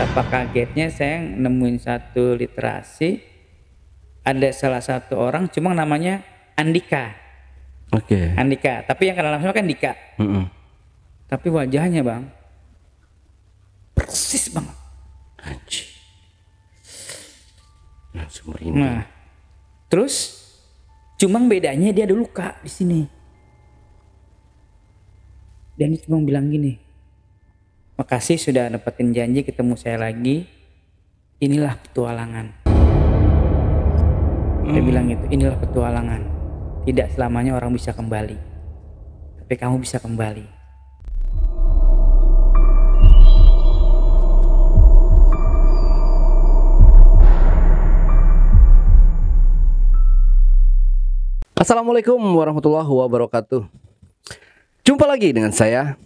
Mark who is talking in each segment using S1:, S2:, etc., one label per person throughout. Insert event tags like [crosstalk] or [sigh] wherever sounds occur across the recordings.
S1: betapa kagetnya saya nemuin satu literasi ada salah satu orang cuma namanya Andika. Oke. Okay. Andika, tapi yang kenal langsung kan Dika. Mm -mm. Tapi wajahnya bang persis banget.
S2: Anjir. Langsung nah, nah,
S1: terus cuma bedanya dia ada luka di sini. Dan dia cuma bilang gini, Makasih sudah dapetin janji ketemu saya lagi. Inilah petualangan. Hmm. Dia bilang itu inilah petualangan. Tidak selamanya orang bisa kembali. Tapi kamu bisa kembali.
S2: Assalamualaikum warahmatullahi wabarakatuh. Jumpa lagi dengan saya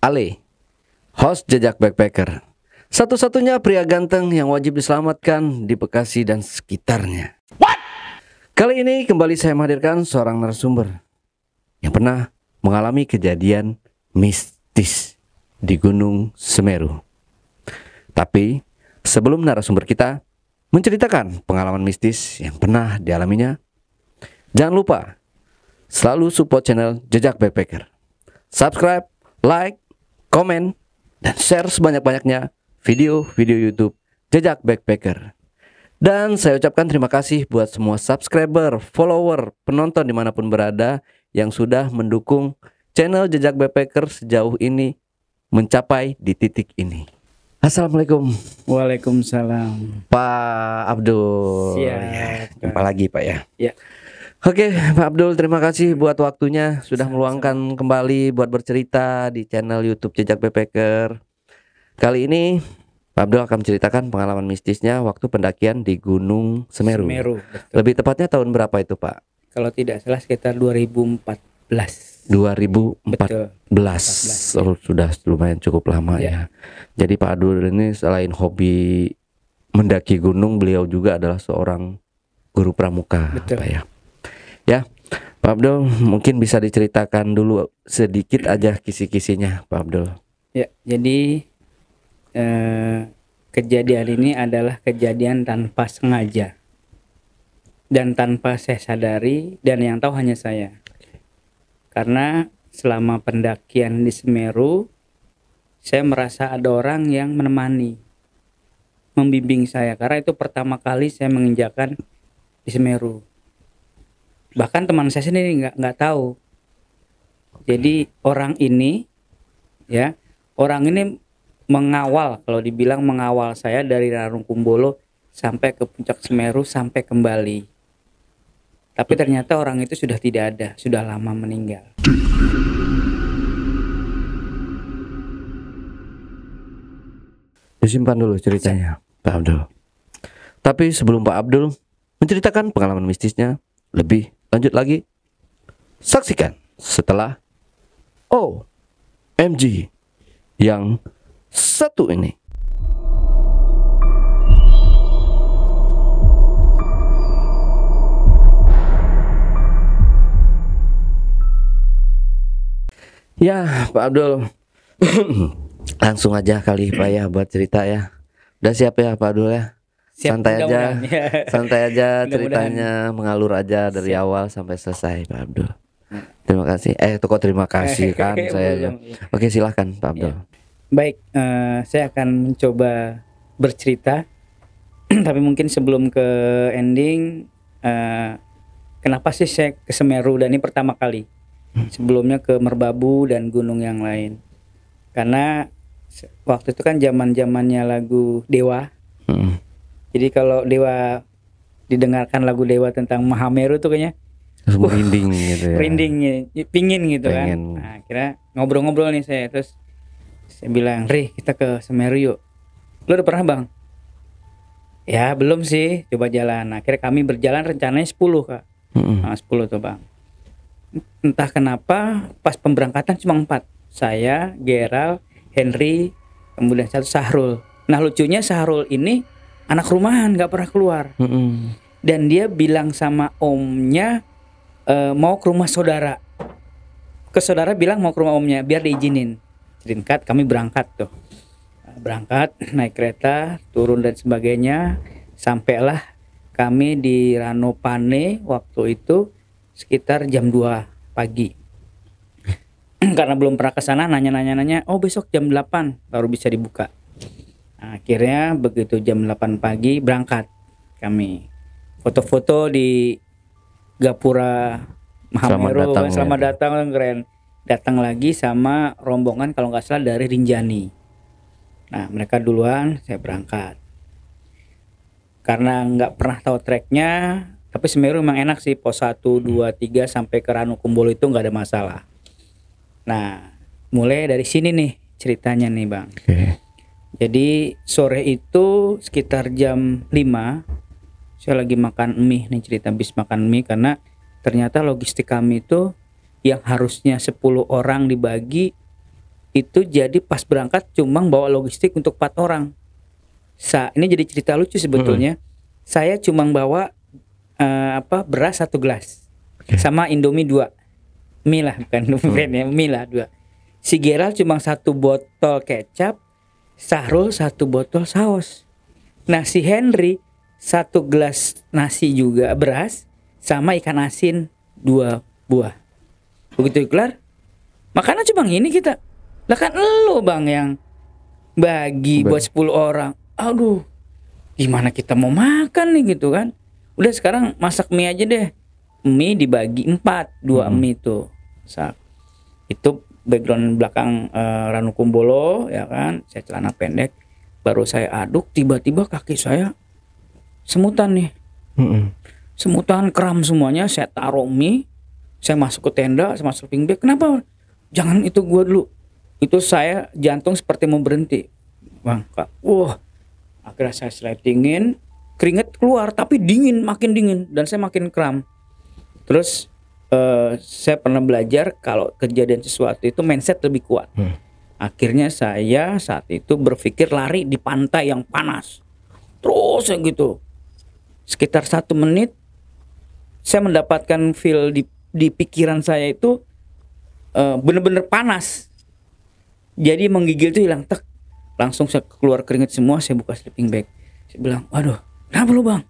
S2: Ale host Jejak Backpacker. Satu-satunya pria ganteng yang wajib diselamatkan di Bekasi dan sekitarnya. What? Kali ini kembali saya menghadirkan seorang narasumber yang pernah mengalami kejadian mistis di Gunung Semeru. Tapi sebelum narasumber kita menceritakan pengalaman mistis yang pernah dialaminya, jangan lupa selalu support channel Jejak Backpacker. Subscribe, like, comment dan share sebanyak-banyaknya video-video YouTube Jejak Backpacker. Dan saya ucapkan terima kasih buat semua subscriber, follower, penonton dimanapun berada yang sudah mendukung channel Jejak Backpacker sejauh ini mencapai di titik ini. Assalamualaikum. Waalaikumsalam. Pak Abdul. Siap. Ya, jumpa lagi Pak ya. Ya. Oke, Pak Abdul, terima kasih buat waktunya sudah meluangkan kembali buat bercerita di channel YouTube Jejak Backpacker. Kali ini Pak Abdul akan menceritakan pengalaman mistisnya waktu pendakian di Gunung Semeru. Semeru. Lebih tepatnya tahun berapa itu, Pak?
S1: Kalau tidak salah sekitar 2014.
S2: 2014. Betul. 14. Oh, ya. sudah lumayan cukup lama ya. ya. Jadi Pak Abdul ini selain hobi mendaki gunung, beliau juga adalah seorang guru pramuka, Betul. Pak ya ya Pak Abdul mungkin bisa diceritakan dulu sedikit aja kisi-kisinya Pak Abdul
S1: ya jadi eh, kejadian ini adalah kejadian tanpa sengaja dan tanpa saya sadari dan yang tahu hanya saya karena selama pendakian di Semeru saya merasa ada orang yang menemani membimbing saya karena itu pertama kali saya menginjakan di Semeru bahkan teman saya sendiri nggak nggak tahu jadi hmm. orang ini ya orang ini mengawal kalau dibilang mengawal saya dari Kumbolo sampai ke puncak Semeru sampai kembali tapi ternyata orang itu sudah tidak ada sudah lama meninggal
S2: disimpan dulu ceritanya Pak Abdul tapi sebelum Pak Abdul menceritakan pengalaman mistisnya lebih Lanjut lagi. Saksikan setelah OMG yang satu ini. Ya, Pak Abdul. [clears throat] Langsung aja kali Pak ya buat cerita ya. Udah siap ya Pak Abdul ya? Siap, santai aja, ya. [laughs] santai aja ceritanya mengalur aja dari Siap. awal sampai selesai, Pak Abdul. Hmm. Terima kasih. Eh, toko terima kasih [laughs] kan saya. ya. Oke, silahkan Pak Abdul. Ya.
S1: Baik, uh, saya akan mencoba bercerita, [clears throat] tapi mungkin sebelum ke ending, uh, kenapa sih saya ke Semeru dan ini pertama kali? Hmm. Sebelumnya ke Merbabu dan gunung yang lain. Karena waktu itu kan zaman zamannya lagu Dewa. Hmm jadi kalau Dewa didengarkan lagu Dewa tentang Mahameru tuh kayaknya
S2: merinding uh, gitu ya. Merinding
S1: pingin gitu kan. Pengen. kan. Nah, kira ngobrol-ngobrol nih saya terus saya bilang, "Ri, kita ke Semeru yuk." Lu udah pernah, Bang? Ya, belum sih. Coba jalan. Nah, Akhirnya kami berjalan rencananya 10, Kak. Mm -hmm. nah, 10 tuh, Bang. Entah kenapa pas pemberangkatan cuma 4. Saya, Gerald, Henry, kemudian satu Sahrul. Nah, lucunya Sahrul ini anak rumahan nggak pernah keluar
S2: hmm.
S1: dan dia bilang sama omnya e, mau ke rumah saudara ke saudara bilang mau ke rumah omnya biar diizinin ringkat kami berangkat tuh berangkat naik kereta turun dan sebagainya sampailah kami di Rano waktu itu sekitar jam 2 pagi [clears throat] karena belum pernah ke sana nanya-nanya nanya oh besok jam 8 baru bisa dibuka akhirnya begitu jam 8 pagi berangkat kami foto-foto di Gapura Mahameru ya. selamat datang, selamat ya. datang keren datang lagi sama rombongan kalau nggak salah dari Rinjani nah mereka duluan saya berangkat karena nggak pernah tahu treknya tapi Semeru memang enak sih pos 1, 2, 3 sampai ke Ranu Kumbolo itu nggak ada masalah nah mulai dari sini nih ceritanya nih bang okay. Jadi sore itu sekitar jam 5 saya lagi makan mie nih cerita habis makan mie karena ternyata logistik kami itu yang harusnya 10 orang dibagi itu jadi pas berangkat cuma bawa logistik untuk empat orang. Sa ini jadi cerita lucu sebetulnya. Hmm. Saya cuma bawa uh, apa beras satu gelas okay. sama Indomie dua mie lah bukan ya, hmm. ya mie lah dua si Gerald cuma satu botol kecap Sahrul satu botol saus. Nah si Henry satu gelas nasi juga beras sama ikan asin dua buah. Begitu kelar, makanan cuma ini kita. Lah kan lo bang yang bagi bang. buat 10 orang. Aduh, gimana kita mau makan nih gitu kan? Udah sekarang masak mie aja deh. Mie dibagi empat, dua hmm. mie tuh. Sak. Itu background belakang uh, Ranu Kumbolo ya kan saya celana pendek baru saya aduk tiba-tiba kaki saya semutan nih mm -hmm. semutan kram semuanya saya taruh mie saya masuk ke tenda saya masuk ping bag kenapa jangan itu gua dulu itu saya jantung seperti mau berhenti bang kak wah akhirnya saya slidingin keringet keluar tapi dingin makin dingin dan saya makin kram terus uh, saya pernah belajar kalau kejadian sesuatu itu mindset lebih kuat. Hmm. Akhirnya saya saat itu berpikir lari di pantai yang panas. Terus yang gitu. Sekitar satu menit saya mendapatkan feel di, di pikiran saya itu eh, bener-bener uh, panas. Jadi menggigil itu hilang tek. Langsung saya keluar keringat semua, saya buka sleeping bag. Saya bilang, "Waduh, kenapa lu, Bang?"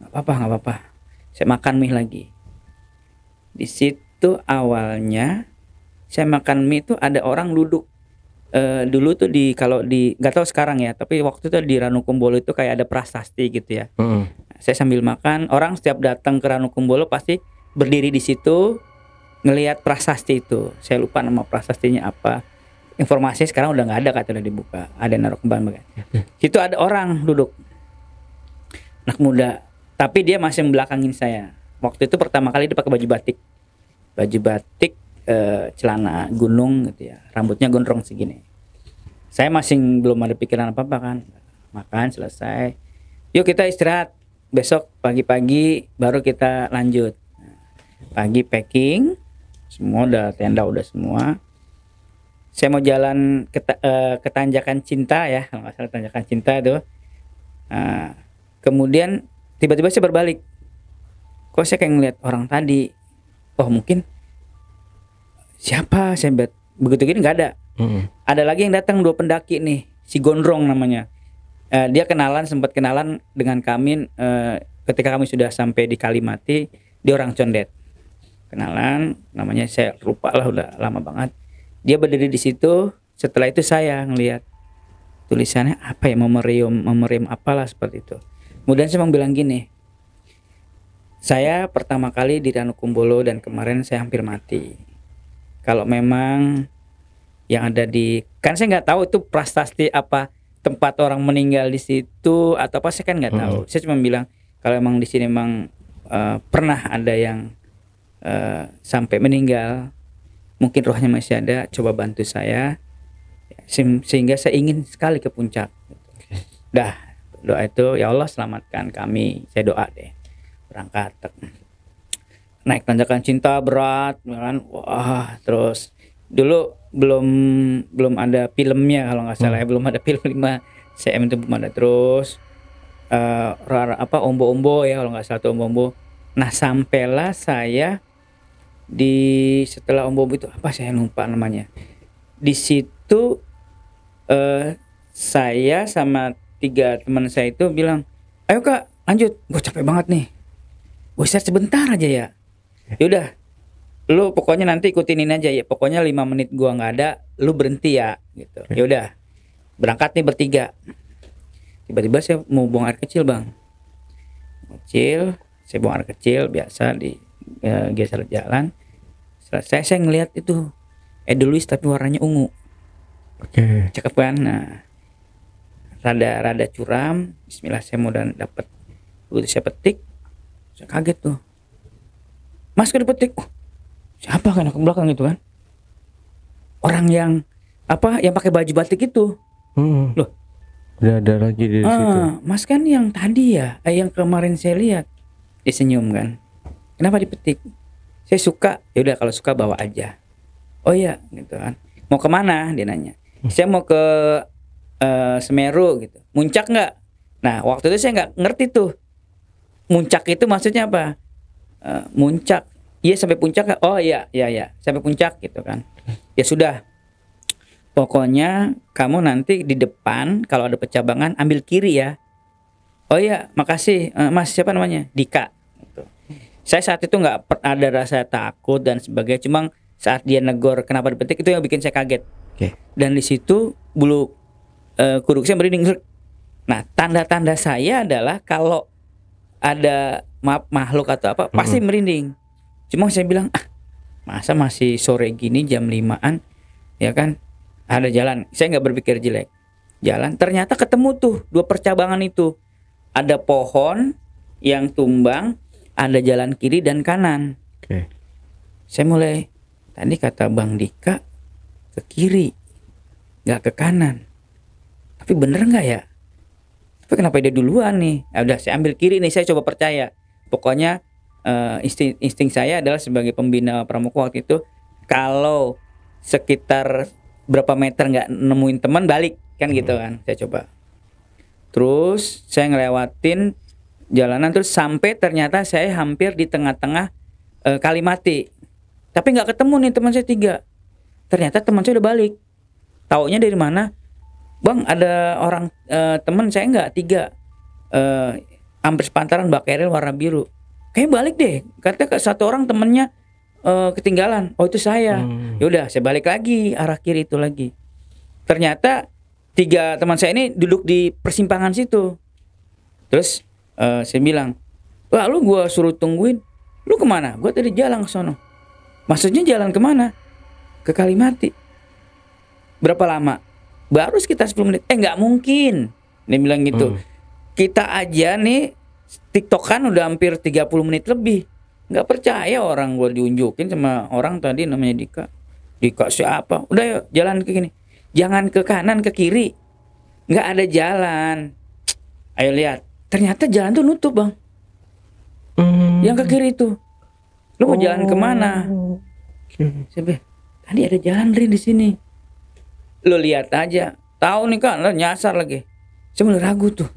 S1: Gak apa-apa, gak apa-apa." Saya makan mie lagi di situ awalnya saya makan mie itu ada orang duduk uh, dulu tuh di kalau di nggak tahu sekarang ya tapi waktu itu di Ranukumbolo itu kayak ada prasasti gitu ya mm saya sambil makan orang setiap datang ke Ranukumbolo pasti berdiri di situ ngelihat prasasti itu saya lupa nama prasastinya apa informasi sekarang udah nggak ada kata udah dibuka ada naruh kembang bagian situ ada orang duduk anak muda tapi dia masih membelakangin saya waktu itu pertama kali dia pakai baju batik baju batik e, celana gunung gitu ya rambutnya gondrong segini saya masih belum ada pikiran apa apa kan makan selesai yuk kita istirahat besok pagi-pagi baru kita lanjut pagi packing semua udah tenda udah semua saya mau jalan eh, ke, uh, ke cinta ya kalau nggak tanjakan cinta tuh uh, kemudian tiba-tiba saya berbalik kok saya kayak ngeliat orang tadi oh mungkin siapa saya bet begitu gini nggak ada mm -hmm. ada lagi yang datang dua pendaki nih si Gondrong namanya eh, dia kenalan sempat kenalan dengan kami eh, ketika kami sudah sampai di Kalimati di orang Condet kenalan namanya saya lupa lah udah lama banget dia berdiri di situ setelah itu saya ngelihat tulisannya apa ya memorium memorium apalah seperti itu kemudian saya bilang gini saya pertama kali di Danau Kumbolo dan kemarin saya hampir mati. Kalau memang yang ada di kan saya nggak tahu itu prastasti apa tempat orang meninggal di situ atau apa saya kan nggak tahu. Hmm. Saya cuma bilang kalau emang di sini emang uh, eh, pernah ada yang uh, sampai meninggal, mungkin rohnya masih ada, coba bantu saya Se sehingga saya ingin sekali ke puncak. Dah doa itu ya Allah selamatkan kami. Saya doa deh berangkat naik tanjakan cinta berat ya kan wah terus dulu belum belum ada filmnya kalau nggak salah ya. hmm. ya belum ada film 5 cm itu belum ada terus uh, rara, apa ombo-ombo ya kalau nggak salah ombo-ombo nah sampailah saya di setelah ombo-ombo itu apa saya lupa namanya di situ uh, saya sama tiga teman saya itu bilang ayo kak lanjut gue capek banget nih gue share sebentar aja ya yaudah lu pokoknya nanti ikutinin aja ya pokoknya lima menit gua nggak ada lu berhenti ya gitu yaudah berangkat nih bertiga tiba-tiba saya mau buang air kecil bang kecil saya buang air kecil biasa di e, geser jalan Setelah saya saya ngelihat itu edelweiss tapi warnanya ungu oke okay. cakep kan nah rada rada curam Bismillah saya mau dan dapat saya petik saya kaget tuh masker dipetik oh, siapa kan aku belakang gitu kan orang yang apa yang pakai baju batik itu
S2: hmm. loh udah ada lagi di ah, situ
S1: mas kan yang tadi ya eh, yang kemarin saya lihat dia senyum kan kenapa dipetik saya suka ya udah kalau suka bawa aja oh ya, gitu kan mau kemana dia nanya hmm. saya mau ke uh, Semeru gitu muncak nggak nah waktu itu saya nggak ngerti tuh Muncak itu maksudnya apa? Uh, muncak. Iya sampai puncak. Oh iya, iya iya, sampai puncak gitu kan. Ya sudah. Pokoknya kamu nanti di depan kalau ada percabangan ambil kiri ya. Oh iya, makasih uh, Mas siapa namanya? Dika. Gitu. Saya saat itu nggak ada rasa takut dan sebagainya. Cuma saat dia negor kenapa dipetik itu yang bikin saya kaget. Okay. Dan di situ bulu uh, eh, kuduk saya merinding. Nah, tanda-tanda saya adalah kalau ada ma makhluk atau apa pasti merinding cuma saya bilang ah, masa masih sore gini jam limaan ya kan ada jalan saya nggak berpikir jelek jalan ternyata ketemu tuh dua percabangan itu ada pohon yang tumbang ada jalan kiri dan kanan okay. saya mulai tadi kata bang Dika ke kiri nggak ke kanan tapi bener nggak ya tapi kenapa dia duluan nih ya udah saya ambil kiri nih saya coba percaya pokoknya uh, eh, insting insting saya adalah sebagai pembina pramuka waktu itu kalau sekitar berapa meter nggak nemuin teman balik kan gitu hmm. kan saya coba terus saya ngelewatin jalanan terus sampai ternyata saya hampir di tengah-tengah uh, eh, kali mati tapi nggak ketemu nih teman saya tiga ternyata teman saya udah balik taunya dari mana bang ada orang uh, eh, temen saya nggak tiga uh, hampir sepantaran mbak Eril warna biru kayak balik deh ke satu orang temennya uh, ketinggalan oh itu saya hmm. yaudah saya balik lagi arah kiri itu lagi ternyata tiga teman saya ini duduk di persimpangan situ terus uh, saya bilang lalu lu gue suruh tungguin lu kemana gue tadi jalan ke sono maksudnya jalan kemana ke Kalimati berapa lama baru sekitar 10 menit eh nggak mungkin dia bilang gitu hmm. kita aja nih TikTok kan udah hampir 30 menit lebih nggak percaya orang gua diunjukin sama orang tadi namanya Dika Dika siapa udah yuk jalan ke gini jangan ke kanan ke kiri nggak ada jalan ayo lihat ternyata jalan tuh nutup bang hmm. yang ke kiri itu lu mau oh. jalan kemana oh, okay. tadi ada jalan Rin di sini lo lihat aja. Tahu nih kan nyasar lagi. Saya mulai ragu tuh.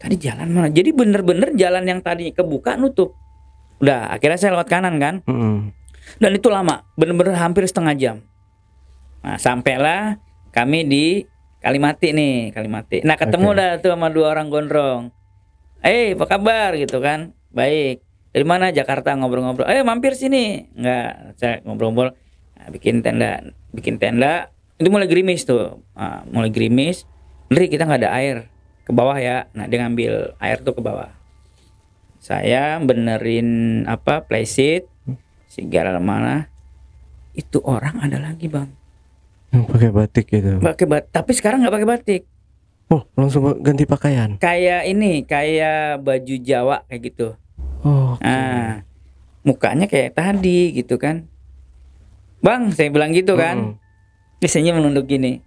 S1: Tadi jalan mana? Jadi bener-bener jalan yang tadi kebuka nutup. Udah akhirnya saya lewat kanan kan. Hmm. Dan itu lama, bener-bener hampir setengah jam. Nah, sampailah kami di Kalimati nih, Kalimati. Nah, ketemu okay. dah tuh sama dua orang gondrong. Eh, apa kabar gitu kan? Baik. Dari mana? Jakarta ngobrol-ngobrol. Eh, mampir sini. Enggak, saya ngobrol-ngobrol. Nah, bikin tenda, bikin tenda itu mulai gerimis tuh uh, mulai gerimis Ndri kita nggak ada air ke bawah ya nah dia ngambil air tuh ke bawah saya benerin apa playset segala mana
S2: itu orang ada lagi bang yang pakai batik gitu
S1: pakai batik, tapi sekarang nggak pakai batik
S2: oh langsung ganti pakaian
S1: kayak ini kayak baju Jawa kayak gitu oh okay. nah, mukanya kayak tadi gitu kan bang saya bilang gitu kan hmm Biasanya menunduk gini.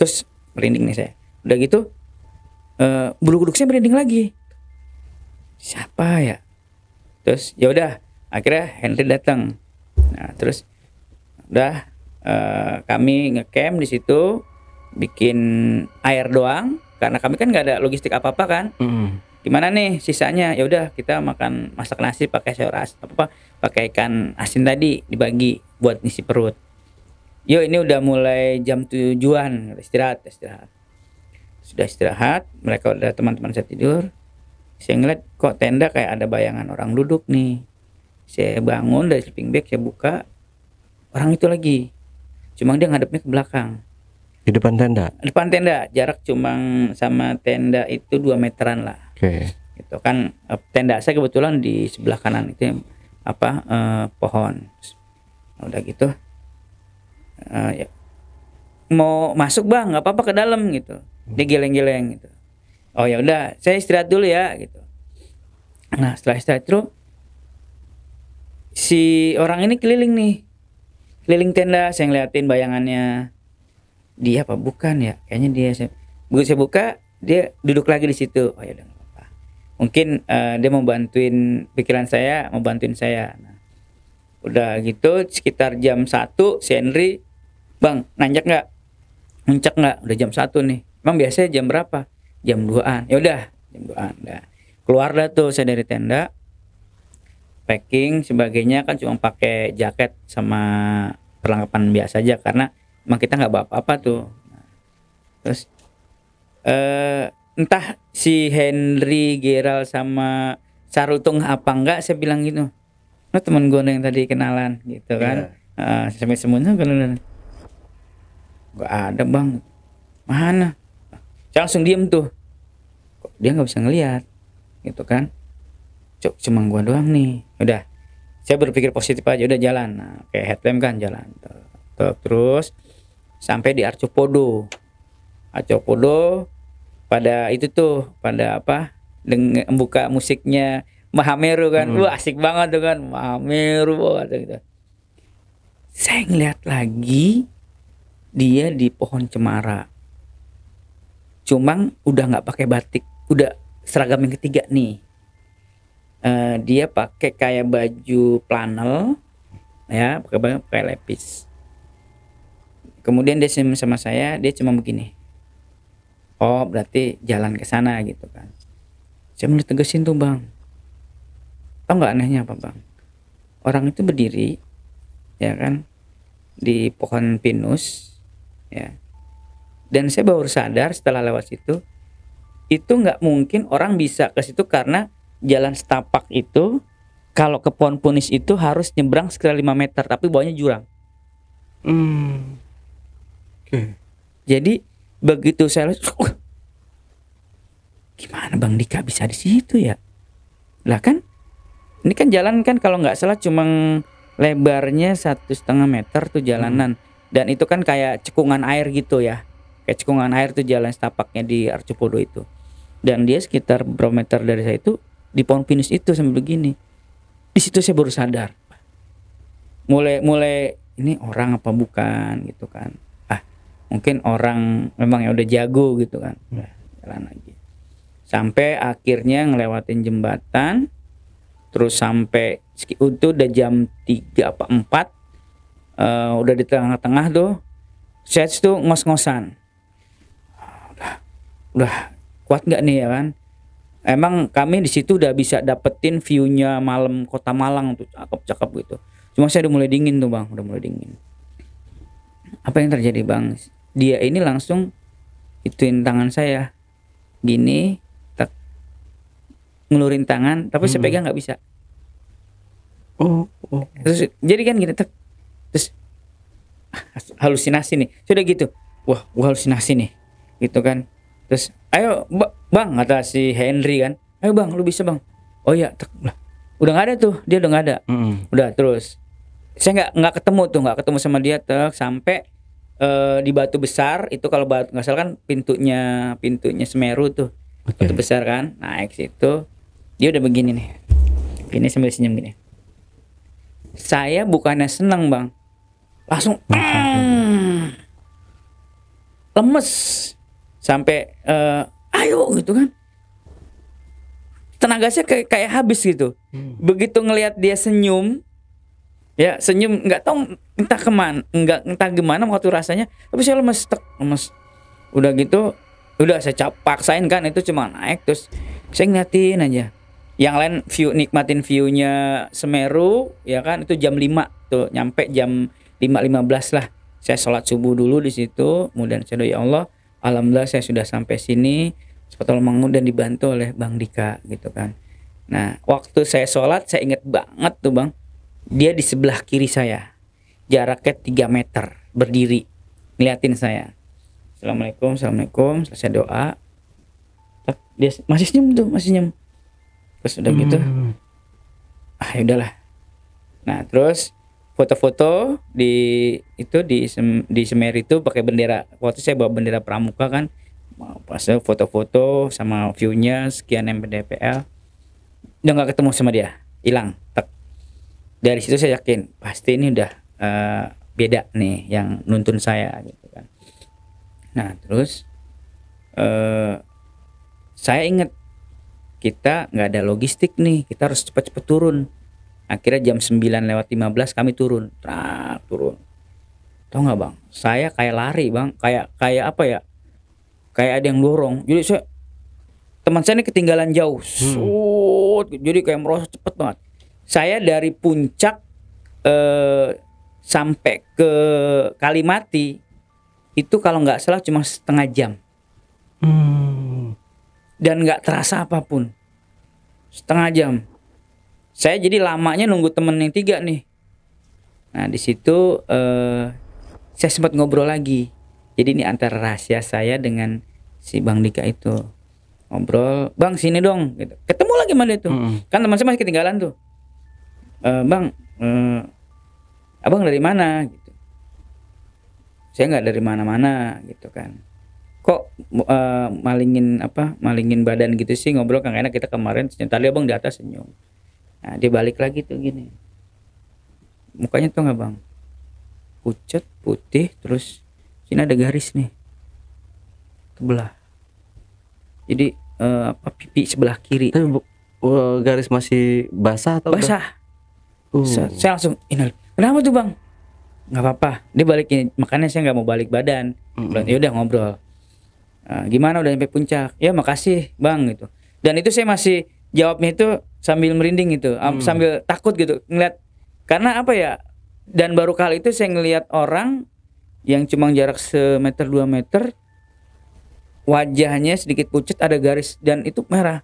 S1: Terus merinding nih saya. Udah gitu uh, bulu kuduk saya merinding lagi. Siapa ya? Terus ya udah akhirnya Henry datang. Nah, terus udah uh, kami ngecamp di situ bikin air doang karena kami kan nggak ada logistik apa apa kan
S2: mm.
S1: gimana nih sisanya ya udah kita makan masak nasi pakai sayur apa, pakai ikan asin tadi dibagi buat ngisi perut yuk ini udah mulai jam tujuan istirahat istirahat sudah istirahat mereka udah teman-teman saya tidur saya ngeliat kok tenda kayak ada bayangan orang duduk nih saya bangun dari sleeping bag saya buka orang itu lagi cuma dia ngadepnya ke belakang
S2: di depan tenda
S1: Di depan tenda jarak cuma sama tenda itu 2 meteran lah oke okay. itu kan eh, tenda saya kebetulan di sebelah kanan itu
S2: apa eh,
S1: pohon udah gitu Eh, ya, mau masuk bang nggak apa-apa ke dalam gitu dia geleng-geleng gitu oh ya udah saya istirahat dulu ya gitu nah setelah istirahat itu si orang ini keliling nih keliling tenda saya ngeliatin bayangannya dia apa bukan ya kayaknya dia saya begitu saya buka dia duduk lagi di situ oh ya udah apa mungkin uh, dia mau bantuin pikiran saya mau bantuin saya nah, udah gitu sekitar jam satu si bang nanjak nggak muncak nggak udah jam satu nih Bang biasanya jam berapa jam 2an ya udah jam 2an dah keluar dah tuh saya dari tenda packing sebagainya kan cuma pakai jaket sama perlengkapan biasa aja karena emang kita nggak bawa apa-apa tuh terus eh, entah si Henry Gerald sama Sarutung apa enggak saya bilang gitu lo oh, teman gue yang tadi kenalan gitu kan yeah. Iya. uh, sampai semuanya kenalan nggak ada bang mana saya langsung diem tuh dia nggak bisa ngelihat gitu kan cuma gua doang nih udah saya berpikir positif aja udah jalan nah, kayak headlamp kan jalan tuh, tuh. terus sampai di Arcopodo Arcopodo pada itu tuh pada apa dengan buka musiknya Mahameru kan hmm. wah asik banget tuh kan Mahameru banget gitu saya ngeliat lagi dia di pohon cemara cuman udah nggak pakai batik udah seragam yang ketiga nih uh, dia pakai kayak baju planel, ya pakai baju pakai lepis kemudian dia senyum sama saya dia cuma begini oh berarti jalan ke sana gitu kan saya mau tegasin tuh bang tau nggak anehnya apa bang orang itu berdiri ya kan di pohon pinus ya dan saya baru sadar setelah lewat situ itu nggak mungkin orang bisa ke situ karena jalan setapak itu kalau ke pohon punis itu harus nyebrang sekitar 5 meter tapi bawahnya jurang
S2: hmm.
S1: okay. jadi begitu saya uh, gimana bang Dika bisa di situ ya lah kan ini kan jalan kan kalau nggak salah cuma lebarnya satu setengah meter tuh jalanan hmm dan itu kan kayak cekungan air gitu ya kayak cekungan air tuh jalan setapaknya di Archipodo itu dan dia sekitar berapa meter dari saya itu di pohon pinus itu sambil begini di situ saya baru sadar mulai mulai ini orang apa bukan gitu kan ah mungkin orang memang yang udah jago gitu kan hmm. jalan lagi sampai akhirnya ngelewatin jembatan terus sampai itu udah jam tiga apa 4 uh, udah di tengah-tengah tuh Church tuh ngos-ngosan ah, udah, udah kuat nggak nih ya kan emang kami di situ udah bisa dapetin viewnya malam kota Malang tuh cakep-cakep gitu cuma saya udah mulai dingin tuh bang udah mulai dingin apa yang terjadi bang dia ini langsung ituin tangan saya gini tak ngelurin tangan tapi hmm. saya pegang nggak bisa
S2: oh, oh
S1: terus jadi kan gini tak terus halusinasi nih sudah gitu wah gua halusinasi nih gitu kan terus ayo bang kata si Henry kan ayo bang lu bisa bang oh iya lah udah nggak ada tuh dia udah nggak ada mm -hmm. udah terus saya nggak nggak ketemu tuh nggak ketemu sama dia tek sampai uh, di batu besar itu kalau batu nggak salah kan pintunya pintunya Semeru tuh okay. batu besar kan naik situ dia udah begini nih ini sambil senyum gini saya bukannya senang bang langsung mm, lemes sampai uh, ayo gitu kan tenaganya kayak, kayak habis gitu hmm. begitu ngelihat dia senyum ya senyum nggak tahu entah keman nggak entah gimana waktu rasanya tapi saya lemes tek lemes udah gitu udah saya cap paksain kan itu cuma naik terus saya ngeliatin aja yang lain view nikmatin viewnya Semeru ya kan itu jam 5 tuh nyampe jam 5.15 lah saya sholat subuh dulu di situ kemudian saya doa ya Allah alhamdulillah saya sudah sampai sini sepatu mangun dan dibantu oleh Bang Dika gitu kan nah waktu saya sholat saya ingat banget tuh Bang dia di sebelah kiri saya jaraknya 3 meter berdiri ngeliatin saya Assalamualaikum Assalamualaikum selesai doa dia masih senyum tuh masih senyum terus udah gitu hmm. ah yaudahlah, udahlah nah terus foto-foto di itu di di semer itu pakai bendera waktu saya bawa bendera pramuka kan pas foto-foto sama viewnya sekian MPDPL udah nggak ketemu sama dia hilang tek dari situ saya yakin pasti ini udah uh, beda nih yang nuntun saya gitu kan nah terus uh, saya inget kita nggak ada logistik nih kita harus cepat-cepat turun akhirnya jam 9 lewat 15 kami turun nah, turun tau nggak bang saya kayak lari bang kayak kayak apa ya kayak ada yang dorong jadi saya teman saya ini ketinggalan jauh hmm. jadi kayak merosot cepet banget saya dari puncak eh, sampai ke Kalimati itu kalau nggak salah cuma setengah jam
S2: hmm.
S1: dan nggak terasa apapun setengah jam saya jadi lamanya nunggu temen yang tiga nih nah di situ uh, saya sempat ngobrol lagi jadi ini antara rahasia saya dengan si bang Dika itu ngobrol bang sini dong gitu. ketemu lagi mana itu hmm. kan teman saya masih ketinggalan tuh e, bang e, abang dari mana gitu saya nggak dari mana-mana gitu kan kok uh, malingin apa malingin badan gitu sih ngobrol kang enak kita kemarin senyum tadi abang di atas senyum nah, dia balik lagi tuh gini mukanya tuh nggak bang pucat putih terus sini ada garis nih
S2: sebelah jadi uh, apa pipi sebelah kiri tapi garis masih basah atau basah uh. saya, langsung
S1: inal kenapa tuh bang nggak apa-apa dia balikin makanya saya nggak mau balik badan mm -hmm. ya udah ngobrol nah, gimana udah sampai puncak ya makasih bang gitu dan itu saya masih jawabnya itu sambil merinding gitu, hmm. sambil takut gitu ngeliat karena apa ya? Dan baru kali itu saya ngelihat orang yang cuma jarak semeter dua meter wajahnya sedikit pucat ada garis dan itu merah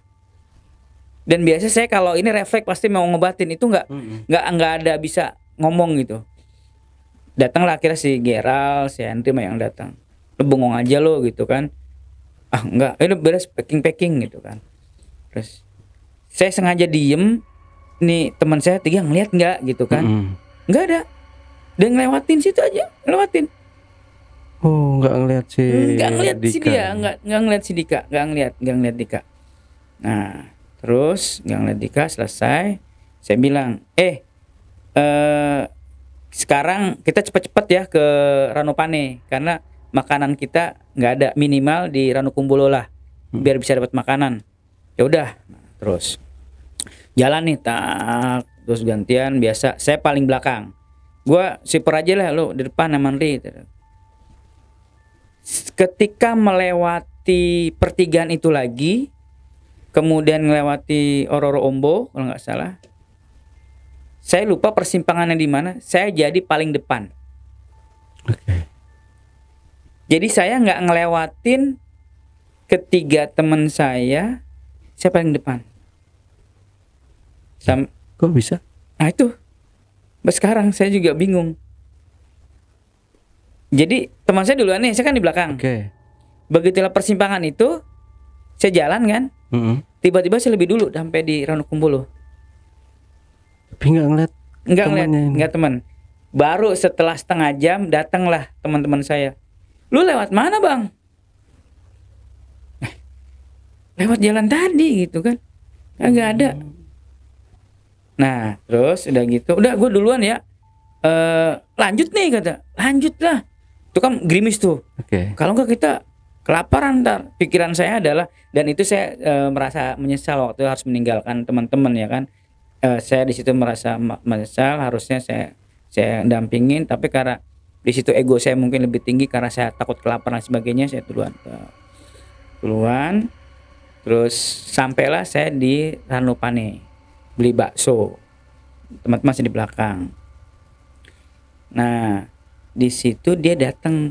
S1: dan biasa saya kalau ini refleks pasti mau ngebatin itu nggak hmm. nggak -hmm. nggak ada bisa ngomong gitu datanglah akhirnya si Gerald si Henry yang datang lu bengong aja lo gitu kan ah nggak ini beres packing packing gitu kan terus saya sengaja diem nih teman saya tiga ngeliat nggak gitu kan mm -hmm. nggak ada dia ngelewatin situ aja ngelewatin
S2: oh nggak ngeliat si nggak ngeliat Dika. si dia
S1: nggak nggak ngeliat si Dika nggak ngeliat nggak ngeliat Dika nah terus nggak ngeliat Dika selesai saya bilang eh eh sekarang kita cepet-cepet ya ke Ranupane karena makanan kita nggak ada minimal di Ranu Kumbulo lah hmm. biar bisa dapat makanan ya udah terus jalan nih tak terus gantian biasa saya paling belakang gua siper aja lah lu di depan aman ri gitu. ketika melewati pertigaan itu lagi kemudian melewati Ororo Ombo kalau nggak salah saya lupa persimpangannya di mana saya jadi paling depan okay. jadi saya nggak ngelewatin ketiga teman saya siapa yang depan Sam kok bisa nah itu Mas sekarang saya juga bingung jadi teman saya duluan nih saya kan di belakang oke okay. begitulah persimpangan itu saya jalan kan tiba-tiba mm -hmm. saya lebih dulu sampai di Ranukumbolo
S2: tapi nggak ngeliat nggak ngeliat
S1: nggak teman baru setelah setengah jam datanglah teman-teman saya lu lewat mana bang lewat jalan tadi gitu kan nggak ada hmm. nah terus udah gitu udah gue duluan ya e, lanjut nih kata lanjut lah itu kan grimis tuh okay. kalau nggak kita kelaparan ntar pikiran saya adalah dan itu saya e, merasa menyesal waktu harus meninggalkan teman-teman ya kan e, saya di situ merasa menyesal harusnya saya saya dampingin tapi karena di situ ego saya mungkin lebih tinggi karena saya takut kelaparan sebagainya saya duluan duluan Terus sampailah saya di Ranupane beli bakso. Teman-teman masih di belakang. Nah, di situ dia datang,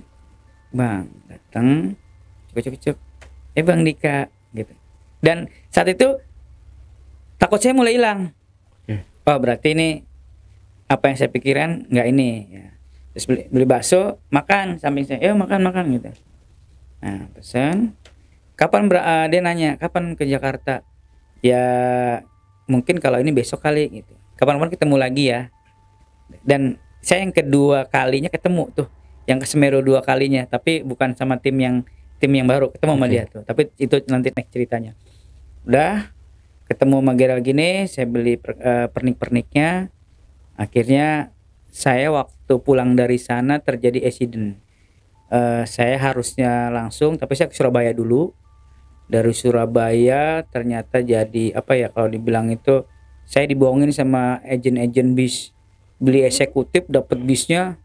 S1: Bang, datang. Cuk cuk Eh, Bang Dika gitu. Dan saat itu takut saya mulai hilang. Oh, berarti ini apa yang saya pikiran nggak ini ya. Terus beli, beli bakso, makan samping saya, "Eh, makan, makan." gitu. Nah, pesan kapan ber uh, dia nanya kapan ke Jakarta ya mungkin kalau ini besok kali gitu kapan-kapan ketemu lagi ya dan saya yang kedua kalinya ketemu tuh yang ke Semeru dua kalinya tapi bukan sama tim yang tim yang baru ketemu okay. sama dia tuh tapi itu nanti next ceritanya udah ketemu sama Gerald gini saya beli per, uh, pernik-perniknya akhirnya saya waktu pulang dari sana terjadi accident uh, saya harusnya langsung tapi saya ke Surabaya dulu dari Surabaya ternyata jadi apa ya kalau dibilang itu saya dibohongin sama agen-agen bis beli eksekutif dapat bisnya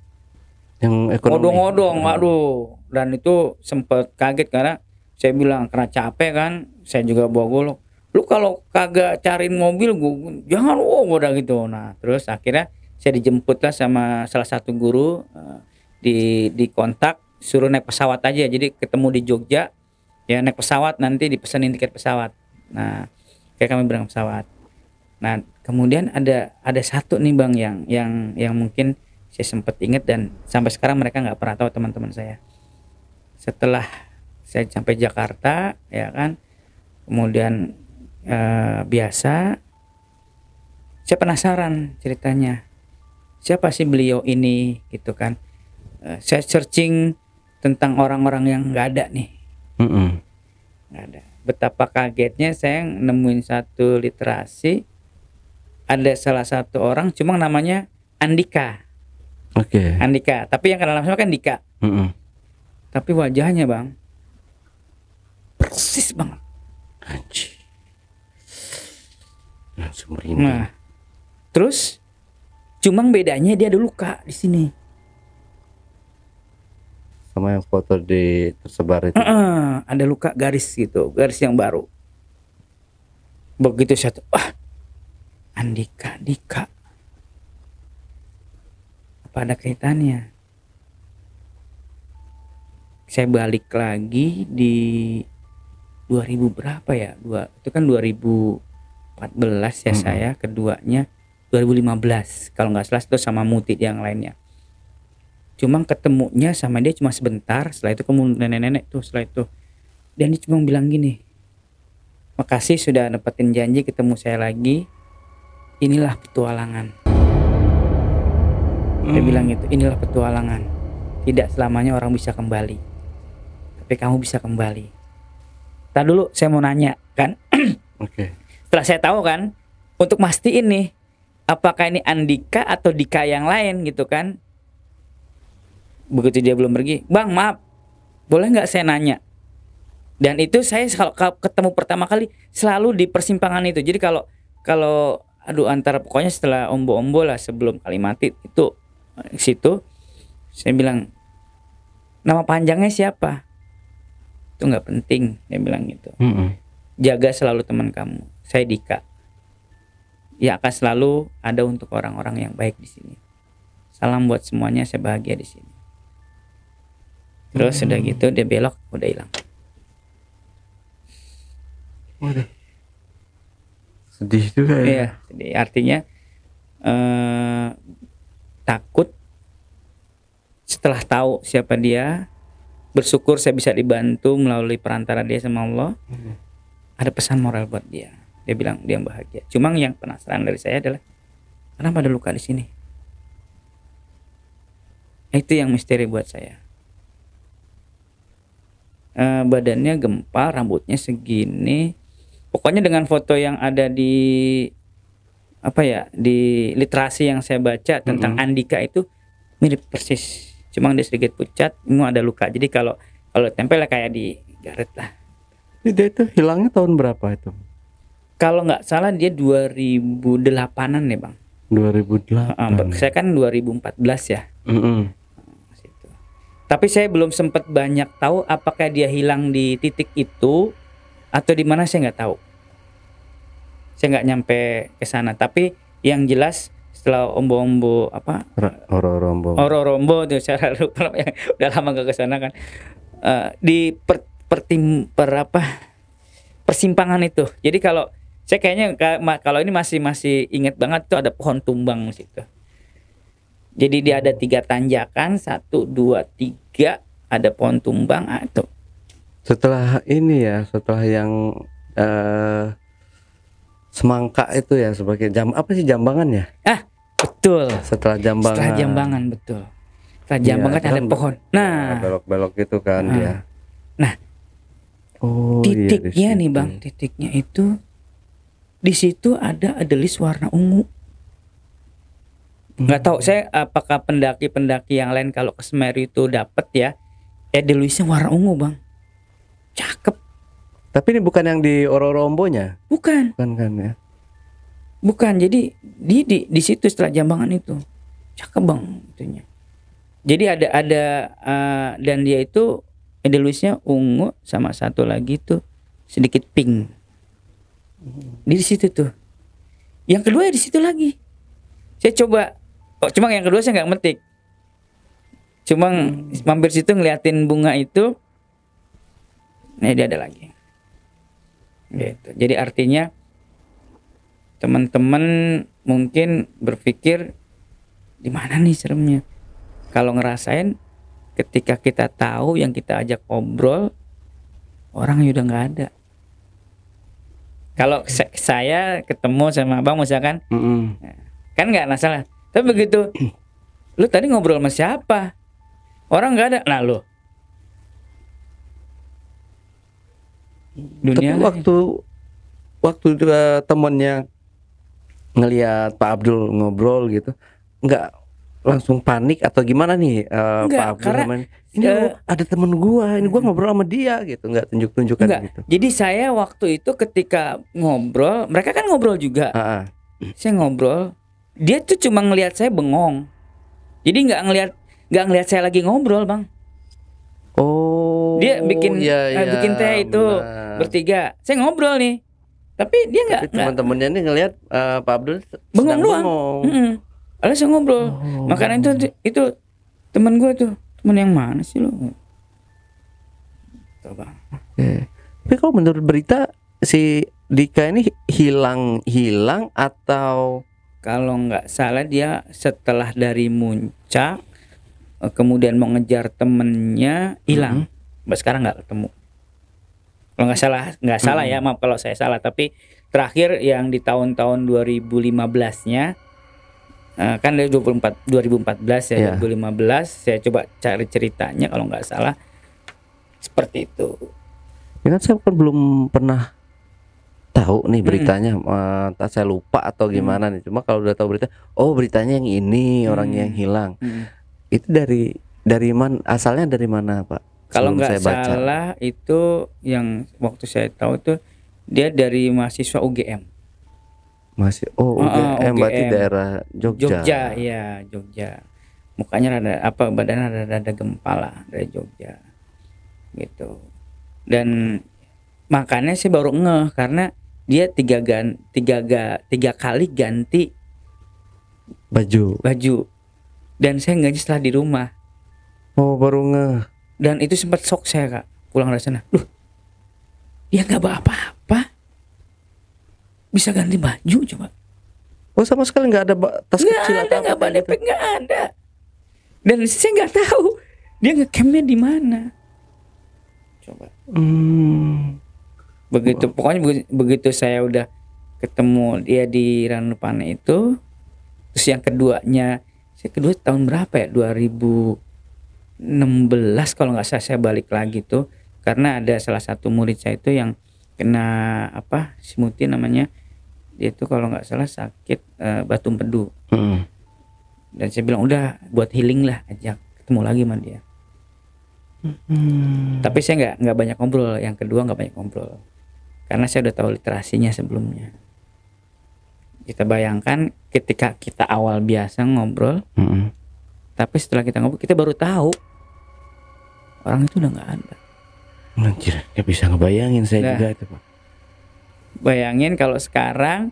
S2: yang ngodong odong
S1: waduh dan itu sempat kaget karena saya bilang karena capek kan saya juga bawa golok lu kalau kagak cariin mobil gue jangan oh udah gitu nah terus akhirnya saya dijemput lah sama salah satu guru eh, di di kontak suruh naik pesawat aja jadi ketemu di Jogja ya naik pesawat nanti dipesenin tiket pesawat nah kayak kami berangkat pesawat nah kemudian ada ada satu nih bang yang yang yang mungkin saya sempat inget dan sampai sekarang mereka nggak pernah tahu teman-teman saya setelah saya sampai Jakarta ya kan kemudian eh, biasa saya penasaran ceritanya siapa sih beliau ini gitu kan eh, saya searching tentang orang-orang yang nggak ada nih mm -mm. ada betapa kagetnya saya nemuin satu literasi ada salah satu orang cuma namanya Andika oke okay. Andika tapi yang kenal langsung kan Dika mm -mm. tapi wajahnya bang persis banget Anjir. langsung nah, merinding nah terus cuma bedanya dia ada luka di sini
S2: sama yang foto di tersebar itu. Uh
S1: -uh, ada luka garis gitu, garis yang baru. Begitu satu, wah, Andika, Dika. Apa ada kaitannya? Saya balik lagi di 2000 berapa ya? Dua, itu kan 2014 ya hmm. saya keduanya 2015 kalau nggak salah itu sama Muti yang lainnya cuma ketemunya sama dia cuma sebentar setelah itu kamu nenek-nenek tuh setelah itu dan dia cuma bilang gini makasih sudah dapetin janji ketemu saya lagi inilah petualangan hmm. dia bilang itu, inilah petualangan tidak selamanya orang bisa kembali tapi kamu bisa kembali tak dulu saya mau nanya kan [clears throat] oke okay. setelah saya tahu kan untuk mastiin nih apakah ini Andika atau Dika yang lain gitu kan begitu dia belum pergi bang maaf boleh nggak saya nanya dan itu saya kalau ketemu pertama kali selalu di persimpangan itu jadi kalau kalau aduh antara pokoknya setelah ombo-ombo lah sebelum kali mati itu eh, situ saya bilang nama panjangnya siapa itu nggak penting dia bilang gitu mm -hmm. jaga selalu teman kamu saya Dika ya akan selalu ada untuk orang-orang yang baik di sini salam buat semuanya saya bahagia di sini
S2: terus hmm. gitu dia
S1: belok udah hilang
S2: waduh sedih juga ya iya sedih artinya
S1: eh, takut setelah tahu siapa dia bersyukur saya bisa dibantu melalui perantara dia sama Allah hmm. ada pesan moral buat dia dia bilang dia bahagia cuma yang penasaran dari saya adalah kenapa ada luka di sini itu yang misteri buat saya Eh, badannya gempal, rambutnya segini. Pokoknya dengan foto yang ada di apa ya di literasi yang saya baca tentang mm -hmm. Andika itu mirip persis, cuma dia sedikit pucat, ini ada luka. Jadi kalau kalau tempel ya
S2: kayak di garet lah. Dia itu hilangnya tahun berapa itu?
S1: Kalau nggak salah dia 2008an nih ya, bang.
S2: 2008. Uh,
S1: saya kan 2014 ya. Mm -hmm. Tapi saya belum sempat banyak tahu apakah dia hilang di titik itu atau di mana saya nggak tahu. Saya nggak nyampe ke sana. Tapi yang jelas setelah ombo-ombo apa?
S2: Ororombo.
S1: Ororombo itu cara [laughs] lupa ya. udah lama gak ke sana kan. Uh, di per, pertim per apa? Persimpangan itu. Jadi kalau saya kayaknya kalau ini masih masih ingat banget tuh ada pohon tumbang situ. Jadi dia ada tiga tanjakan, satu, dua, tiga, ada pohon tumbang atau ah,
S2: setelah ini ya, setelah yang uh, semangka itu ya sebagai jam apa sih jambangan ya? Ah, betul. Setelah jambangan. Setelah jambangan
S1: betul. Setelah iya, jambangan kan ya, ada pohon. Nah,
S2: belok-belok itu kan nah. ya. Nah, oh, iya, titiknya iya nih
S1: bang, titiknya itu di situ ada adelis warna ungu nggak tahu saya apakah pendaki-pendaki yang lain kalau ke Semeru itu dapat ya Edelweissnya eh, warna ungu bang
S2: cakep tapi ini bukan yang di Ororombonya bukan bukan kan ya
S1: bukan jadi di di, di situ setelah jambangan itu cakep bang itunya jadi ada ada uh, dan dia itu Edelweissnya eh, ungu sama satu lagi tuh sedikit pink di situ tuh yang kedua di situ lagi saya coba oh, cuma yang kedua saya nggak metik cuma hmm. mampir situ ngeliatin bunga itu ini dia ada lagi gitu jadi artinya teman-teman mungkin berpikir di mana nih seremnya kalau ngerasain ketika kita tahu yang kita ajak obrol orang udah nggak ada kalau saya ketemu sama abang misalkan mm -hmm. kan nggak masalah tapi begitu, lu tadi ngobrol sama siapa? Orang nggak ada. Nah lu.
S2: Dunia Tapi waktu waktu waktu juga temennya ngelihat Pak Abdul ngobrol gitu, nggak langsung panik atau gimana nih uh, eh, Enggak, Pak Abdul karena, namanya, ini uh, ada temen gua ini gua ngobrol sama dia gitu nggak tunjuk tunjukkan gitu
S1: jadi saya waktu itu ketika ngobrol mereka kan ngobrol juga uh -uh. saya ngobrol dia tuh cuma ngelihat saya bengong jadi nggak ngelihat nggak ngelihat saya lagi ngobrol bang oh dia bikin ya, ya, bikin teh itu benar. bertiga saya ngobrol nih tapi dia nggak teman-temannya
S2: nih ngelihat uh, Pak Abdul bengong doang bengong. Mm saya ngobrol oh, makanan itu itu teman gue tuh teman yang mana sih lo coba okay. tapi kalau menurut berita si Dika ini hilang hilang atau kalau nggak salah dia setelah dari
S1: Muncak eh, kemudian mengejar temennya hilang mm -hmm. sekarang nggak ketemu kalau nggak salah nggak mm -hmm. salah ya mm-hmm. maaf kalau saya salah tapi terakhir yang di tahun-tahun 2015-nya eh, kan dari 24 2014 ya yeah. Iya. 2015 saya coba cari ceritanya kalau nggak salah seperti itu
S2: ya kan saya kan belum pernah tahu nih beritanya hmm. uh, saya lupa atau gimana hmm. nih cuma kalau udah tahu berita oh beritanya yang ini hmm. orangnya yang hilang hmm. itu dari dari mana asalnya dari mana pak kalau nggak salah
S1: itu yang waktu saya tahu itu dia dari mahasiswa UGM
S2: masih oh ah, ah, UGM, uh, UGM berarti daerah Jogja Jogja
S1: ya Jogja mukanya ada apa badannya ada rada gempal lah dari Jogja gitu dan makanya sih baru ngeh karena dia tiga gan tiga ga, tiga kali ganti
S2: baju baju
S1: dan saya ngaji setelah di rumah oh baru nge dan itu sempat shock saya kak pulang dari sana Duh, dia nggak bawa apa-apa bisa ganti baju coba
S2: oh sama sekali nggak ada tas gak kecil ada, atau apa nggak gitu? nggak ada
S1: dan saya nggak tahu dia ngecampnya di mana coba
S2: hmm
S1: begitu wow. pokoknya begitu, saya udah ketemu dia di Ranupan itu terus yang keduanya saya kedua tahun berapa ya 2016 kalau nggak salah saya balik lagi tuh karena ada salah satu murid saya itu yang kena apa simuti namanya dia itu kalau nggak salah sakit uh, batu pedu hmm. dan saya bilang udah buat healing lah ajak ketemu lagi sama dia
S2: hmm.
S1: tapi saya nggak nggak banyak ngobrol yang kedua nggak banyak ngobrol karena saya udah tahu literasinya sebelumnya kita bayangkan ketika kita awal biasa ngobrol mm -hmm.
S2: tapi setelah kita ngobrol
S1: kita baru tahu
S2: orang itu udah nggak ada Anjir, gak bisa ngebayangin saya nah, juga itu pak
S1: bayangin kalau sekarang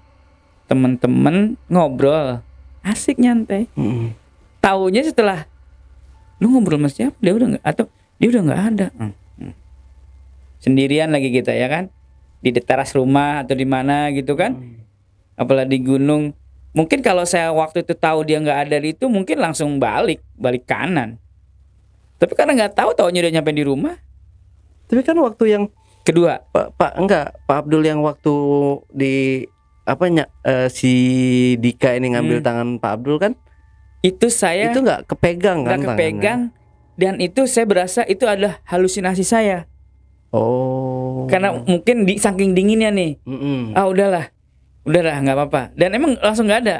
S2: temen-temen
S1: ngobrol asik nyantai mm -hmm. taunya setelah lu ngobrol sama siapa dia udah nggak atau dia udah nggak ada hmm. sendirian lagi kita ya kan di teras rumah atau di mana gitu kan hmm. apalagi di gunung mungkin kalau saya waktu itu tahu dia nggak ada di itu mungkin langsung balik balik kanan tapi karena nggak tahu tahunya udah nyampe di rumah
S2: tapi kan waktu yang kedua pak pa, enggak pak Abdul yang waktu di apa nyak uh, eh, si Dika ini ngambil hmm. tangan Pak Abdul kan itu saya itu nggak kepegang kan kepegang
S1: tangannya. dan itu saya berasa itu adalah halusinasi saya
S2: Oh. Karena
S1: mungkin di saking dinginnya nih. Mm-mm. Ah udahlah, udahlah nggak apa-apa. Dan emang langsung nggak ada.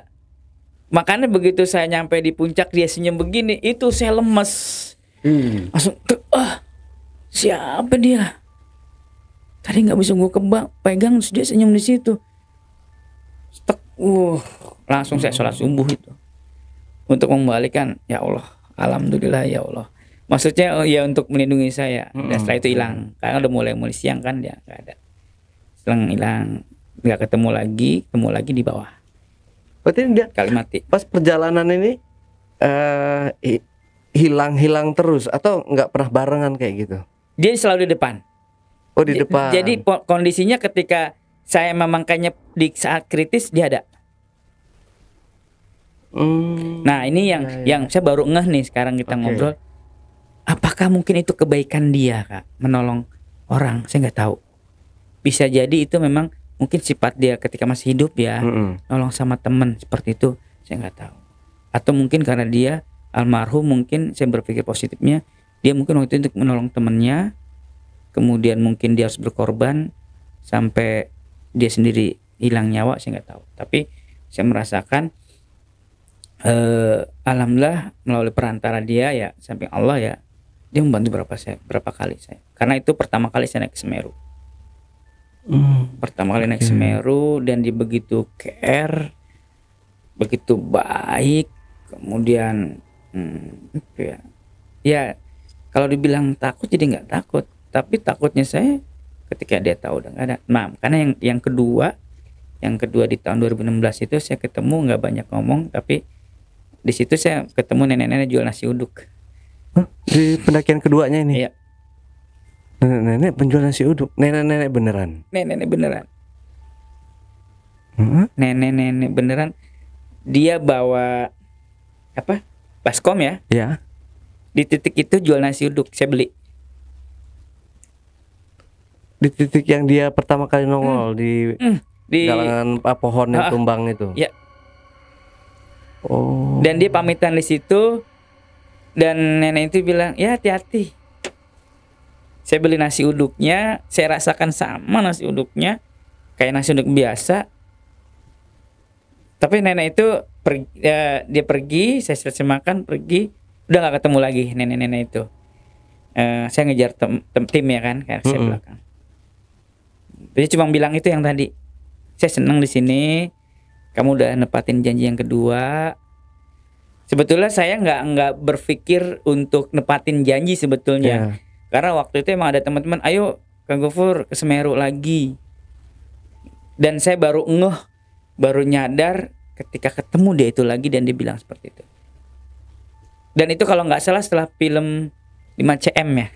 S1: Makanya begitu saya nyampe di puncak dia senyum begini, itu saya lemes.
S2: Mm. Langsung tuh, ah
S1: siapa dia? Tadi nggak bisa gue kebang, pegang sudah senyum di situ. Stek, uh, langsung saya sholat subuh itu untuk membalikan. ya Allah, alhamdulillah ya Allah maksudnya oh, ya untuk melindungi saya mm -hmm. dan setelah itu hilang karena udah mulai mulai siang kan dia ya, nggak ada selang hilang nggak ketemu lagi
S2: ketemu lagi di bawah berarti dia kali mati pas perjalanan ini uh, hilang-hilang terus atau nggak pernah barengan kayak gitu
S1: dia selalu di depan
S2: oh di depan jadi
S1: kondisinya ketika saya memangkanya di saat kritis dia ada hmm, nah ini yang ya, ya. yang saya baru ngeh nih sekarang kita okay. ngobrol Apakah mungkin itu kebaikan dia kak menolong orang? Saya nggak tahu. Bisa jadi itu memang mungkin sifat dia ketika masih hidup ya, mm-hmm. nolong sama teman seperti itu. Saya nggak tahu. Atau mungkin karena dia almarhum mungkin saya berpikir positifnya dia mungkin waktu itu untuk menolong temannya, kemudian mungkin dia harus berkorban sampai dia sendiri hilang nyawa saya nggak tahu. Tapi saya merasakan eh, alhamdulillah melalui perantara dia ya samping Allah ya dia membantu berapa saya berapa kali saya karena itu pertama kali saya naik Semeru hmm. pertama kali naik Semeru dan dia begitu care begitu baik kemudian
S2: hmm,
S1: ya ya kalau dibilang takut jadi nggak takut tapi takutnya saya ketika dia tahu udah nggak ada nah karena yang yang kedua yang kedua di tahun 2016 itu saya ketemu nggak banyak ngomong tapi di situ saya ketemu nenek-nenek jual nasi uduk di pendakian keduanya ini. Iya.
S2: Nenek-nenek penjual nasi uduk. Nenek-nenek beneran. Nenek-nenek beneran.
S1: Nenek-nenek beneran. Dia bawa apa? Baskom ya?
S2: ya Di titik itu jual nasi uduk. Saya beli. Di titik yang dia pertama kali nongol hmm. di hmm. di galangan pohon yang ah. tumbang itu. ya Oh.
S1: Dan dia pamitan di situ dan nenek itu bilang ya hati-hati saya beli nasi uduknya saya rasakan sama nasi uduknya kayak nasi uduk biasa tapi nenek itu pergi, ya, dia pergi saya selesai makan pergi udah nggak ketemu lagi nenek-nenek itu uh, saya ngejar tem, tem, tim ya kan kayak mm belakang Jadi cuma bilang itu yang tadi saya senang di sini kamu udah nepatin janji yang kedua sebetulnya saya nggak nggak berpikir untuk nepatin janji sebetulnya yeah. karena waktu itu emang ada teman-teman ayo kang Gofur ke Semeru lagi dan saya baru ngeh baru nyadar ketika ketemu dia itu lagi dan dia bilang seperti itu dan itu kalau nggak salah setelah film 5cm ya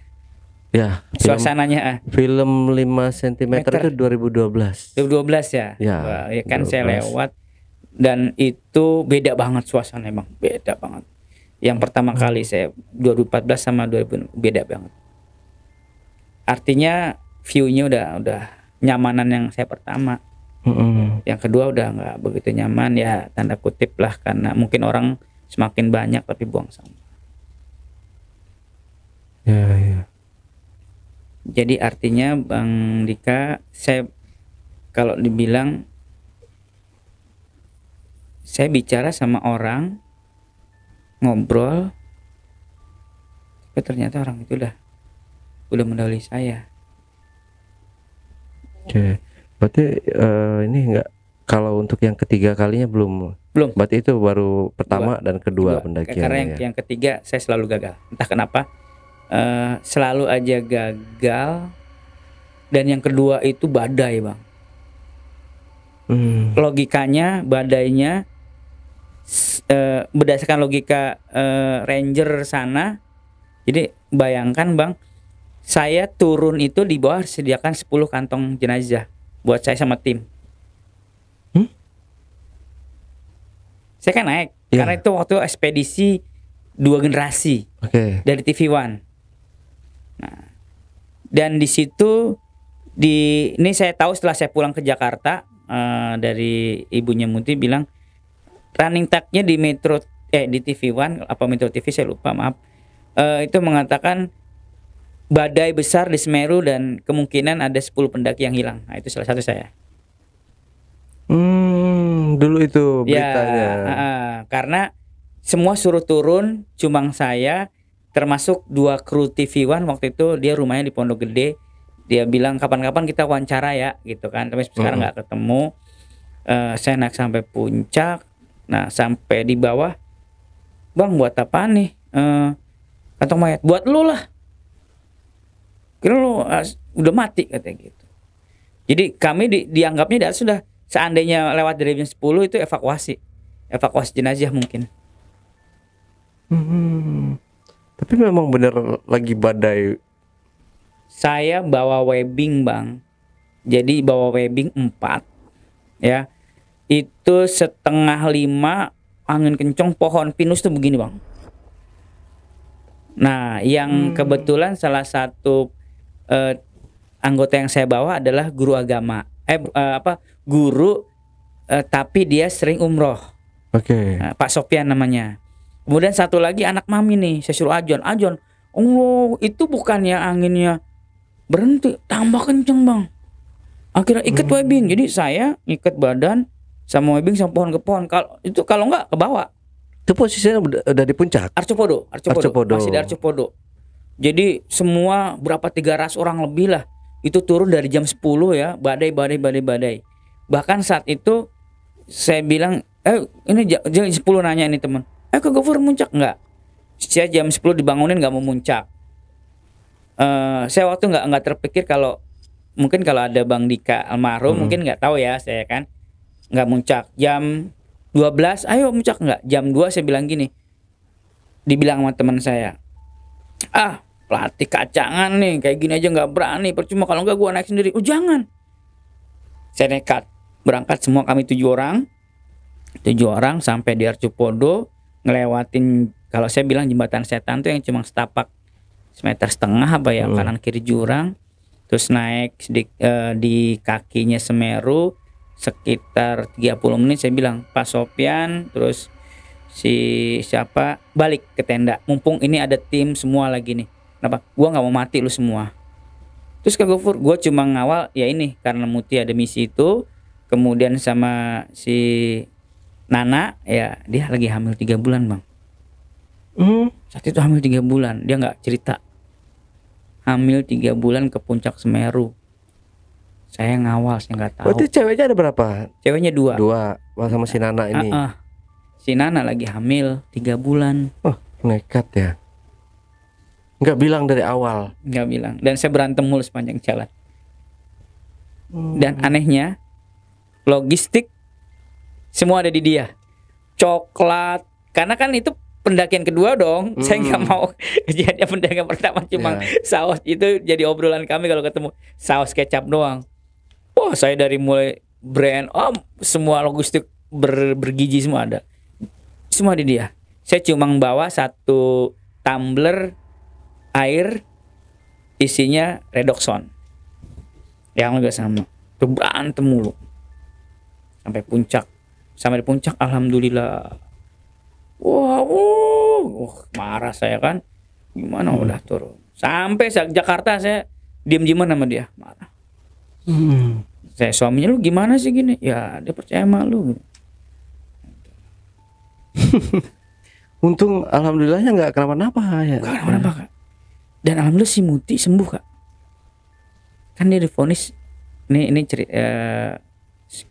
S2: ya film, suasananya ah. film 5 cm Meter. itu 2012
S1: 2012 ya ya, Wah, ya kan 2012. saya lewat dan itu beda banget suasana emang beda banget yang pertama kali saya 2014 sama 2000 beda banget artinya viewnya udah udah nyamanan yang saya pertama hmm yang kedua udah nggak begitu nyaman ya tanda kutip lah karena mungkin orang semakin banyak tapi buang sampah ya yeah, ya yeah. jadi artinya bang Dika saya kalau dibilang saya bicara sama orang ngobrol tapi ternyata orang itu udah udah mendahului saya
S2: oke berarti uh, ini enggak kalau untuk yang ketiga kalinya belum belum berarti itu baru pertama Dua. dan kedua, Dua. pendakian karena yang, ya.
S1: yang ketiga saya selalu gagal entah kenapa uh, selalu aja gagal dan yang kedua itu badai bang hmm. logikanya badainya Eh, berdasarkan logika uh, ranger sana jadi bayangkan bang saya turun itu di bawah sediakan 10 kantong jenazah buat saya sama tim hmm? saya kan naik yeah. karena itu waktu ekspedisi dua generasi okay. dari TV One nah dan di situ di ini saya tahu setelah saya pulang ke Jakarta uh, dari ibunya Muti bilang running tagnya di Metro eh di TV One apa Metro TV saya lupa maaf uh, itu mengatakan badai besar di Semeru dan kemungkinan ada 10 pendaki yang hilang. Nah, itu salah satu saya.
S2: Hmm, dulu itu ya, beritanya. Ya, uh,
S1: karena semua suruh turun, cuma saya termasuk dua kru TV One waktu itu dia rumahnya di Pondok Gede. Dia bilang kapan-kapan kita wawancara ya gitu kan. Tapi sekarang nggak mm ketemu. Uh, saya naik sampai puncak Nah, sampai di bawah, "Bang, buat apa nih?" Uh, kantong mayat. "Buat lu lah." Kira lu uh, udah mati katanya gitu. Jadi kami di, dianggapnya dah sudah seandainya lewat dari jam 10 itu evakuasi. Evakuasi jenazah mungkin.
S2: Hmm. Tapi memang benar lagi badai.
S1: Saya bawa webbing, Bang. Jadi bawa webbing empat, Ya itu setengah lima angin kencang pohon pinus tuh begini bang nah yang hmm. kebetulan salah satu eh, anggota yang saya bawa adalah guru agama eh, eh apa guru eh, tapi dia sering umroh
S2: oke okay. nah,
S1: Pak Sofian namanya kemudian satu lagi anak mami nih saya suruh ajon ajon Oh itu bukannya anginnya berhenti tambah kenceng bang akhirnya ikat hmm. webin jadi saya ikat badan sama webbing sama pohon ke pohon kalau itu kalau enggak ke bawah itu posisinya udah, di puncak arcopodo, arcopodo arcopodo masih di arcopodo jadi semua berapa 300 orang lebih lah itu turun dari jam 10 ya badai badai badai badai bahkan saat itu saya bilang eh ini jam 10 nanya nih teman eh ke Gofur muncak enggak saya jam 10 dibangunin nggak mau muncak uh, saya waktu nggak nggak terpikir kalau mungkin kalau ada Bang Dika almarhum hmm. mungkin nggak tahu ya saya kan nggak muncak jam 12 ayo muncak nggak jam 2 saya bilang gini dibilang sama teman saya ah pelatih kacangan nih kayak gini aja nggak berani percuma kalau nggak gua naik sendiri oh jangan saya nekat berangkat semua kami tujuh orang tujuh orang sampai di Arjupodo ngelewatin kalau saya bilang jembatan setan tuh yang cuma setapak semeter setengah apa ya hmm. kanan kiri jurang terus naik di, uh, eh, di kakinya Semeru sekitar 30 menit saya bilang Pak Sofian terus si siapa balik ke tenda mumpung ini ada tim semua lagi nih kenapa gua nggak mau mati lu semua terus Kak Gofur gua cuma ngawal ya ini karena Muti ada misi itu kemudian sama si Nana ya dia lagi hamil tiga bulan bang mm. saat itu hamil tiga bulan dia nggak cerita hamil tiga bulan ke puncak Semeru saya ngawal, saya nggak tahu. Berarti ceweknya ada berapa? Ceweknya dua. Dua, Wah, sama ah, si Nana ini. Uh -uh. Si Nana lagi hamil tiga bulan.
S2: Oh, nekat ya.
S1: Nggak bilang dari awal. Nggak bilang. Dan saya berantem mulu sepanjang jalan. Dan hmm. anehnya, logistik semua ada di dia. Coklat, karena kan itu pendakian kedua dong. Hmm. [laughs] Saya nggak hmm. mau kejadian [laughs] pendakian pertama cuma yeah. saus itu jadi obrolan kami kalau ketemu saus kecap doang wah oh, saya dari mulai brand oh semua logistik ber, bergiji semua ada semua di dia saya cuma bawa satu tumbler air isinya redoxon yang juga sama tuh berantem mulu sampai puncak sampai di puncak alhamdulillah wah wow, uh, marah saya kan gimana hmm. udah turun sampai Jakarta saya diem diem sama dia marah Hmm. Saya suaminya lu gimana sih gini? Ya dia percaya
S2: sama lu. [laughs] Untung alhamdulillahnya nggak kenapa-napa ya. Gak kenapa-napa kak. Dan alhamdulillah si Muti sembuh kak.
S1: Kan dia difonis ini ini cerita uh, eh,